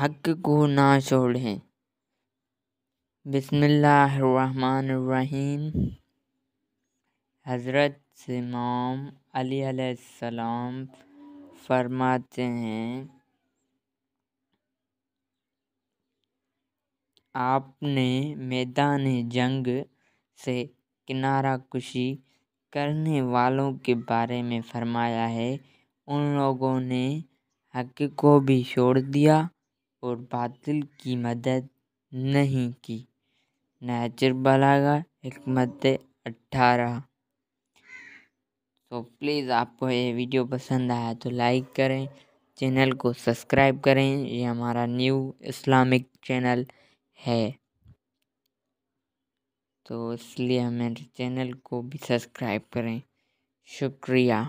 हक को ना छोड़ें बिसमीम हज़रत इमाम अलीसम फरमाते हैं आपने मैदान जंग से किनारा कुशी करने वालों के बारे में फरमाया है उन लोगों ने हक को भी छोड़ दिया और बादल की मदद नहीं की नेचर बलागा हमत अट्ठारह तो प्लीज़ आपको ये वीडियो पसंद आया तो लाइक करें चैनल को सब्सक्राइब करें ये हमारा न्यू इस्लामिक चैनल है तो इसलिए हमारे चैनल को भी सब्सक्राइब करें शुक्रिया